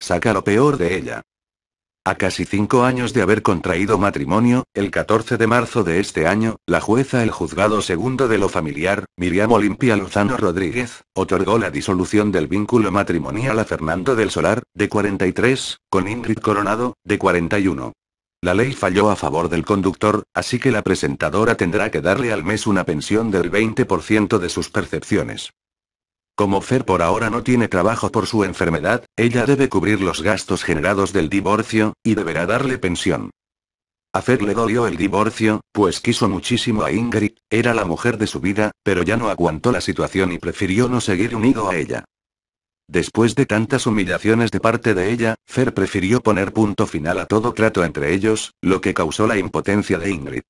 Saca lo peor de ella. A casi cinco años de haber contraído matrimonio, el 14 de marzo de este año, la jueza el juzgado segundo de lo familiar, Miriam Olimpia Lozano Rodríguez, otorgó la disolución del vínculo matrimonial a Fernando del Solar, de 43, con Ingrid Coronado, de 41. La ley falló a favor del conductor, así que la presentadora tendrá que darle al mes una pensión del 20% de sus percepciones. Como Fer por ahora no tiene trabajo por su enfermedad, ella debe cubrir los gastos generados del divorcio, y deberá darle pensión. A Fer le dolió el divorcio, pues quiso muchísimo a Ingrid, era la mujer de su vida, pero ya no aguantó la situación y prefirió no seguir unido a ella. Después de tantas humillaciones de parte de ella, Fer prefirió poner punto final a todo trato entre ellos, lo que causó la impotencia de Ingrid.